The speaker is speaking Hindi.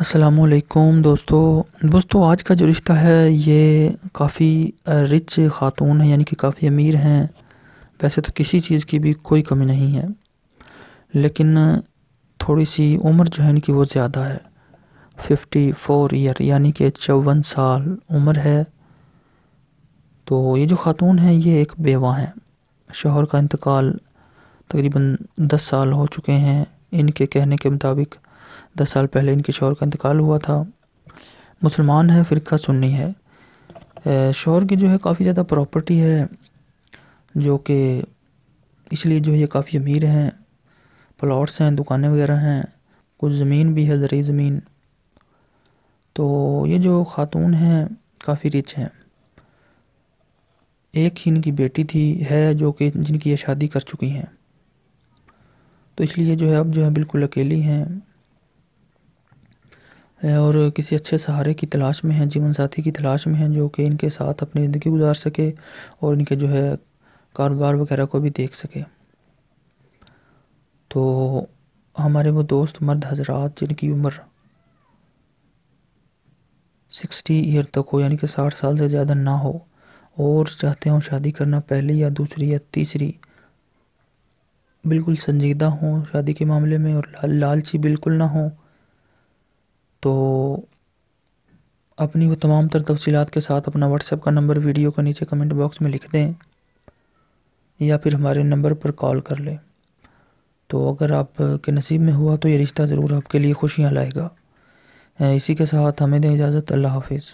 असलकुम दोस्तों दोस्तों आज का जो रिश्ता है ये काफ़ी रिच ख़ातून है यानी कि काफ़ी अमीर हैं वैसे तो किसी चीज़ की भी कोई कमी नहीं है लेकिन थोड़ी सी उम्र जो है इनकी वो ज़्यादा है फिफ्टी फोर ईयर यानी कि चौवन साल उम्र है तो ये जो ख़ातून है ये एक बेवा हैं शोहर का इंतकाल तकरीबन दस साल हो चुके हैं इनके कहने के मुताबिक दस साल पहले इनके शोर का इंतकाल हुआ था मुसलमान है फ़िरका सुन्नी है शोर की जो है काफ़ी ज़्यादा प्रॉपर्टी है जो कि इसलिए जो ये काफ़ी अमीर हैं प्लाट्स हैं दुकानें वगैरह हैं कुछ ज़मीन भी है ज़रिए ज़मीन तो ये जो ख़ातून हैं काफ़ी रिच हैं एक ही इनकी बेटी थी है जो कि जिनकी ये शादी कर चुकी हैं तो इसलिए जो है अब जो है बिल्कुल अकेली हैं और किसी अच्छे सहारे की तलाश में हैं जीवन साथी की तलाश में हैं जो कि इनके साथ अपनी ज़िंदगी गुजार सके और इनके जो है कारोबार वगैरह को भी देख सके तो हमारे वो दोस्त मर्द हजरात जिनकी उम्र सिक्सटी ईयर तक हो यानी कि साठ साल से ज़्यादा ना हो और चाहते हों शादी करना पहली या दूसरी या तीसरी बिल्कुल संजीदा हों शादी के मामले में और लालची बिल्कुल ना हों तो अपनी वो तमाम तर तफसीत के साथ अपना व्हाट्सएप का नंबर वीडियो के नीचे कमेंट बॉक्स में लिख दें या फिर हमारे नंबर पर कॉल कर लें तो अगर आपके नसीब में हुआ तो ये रिश्ता ज़रूर आपके लिए खुशियाँ लाएगा इसी के साथ हमें दें इजाज़त अल्लाह हाफिज़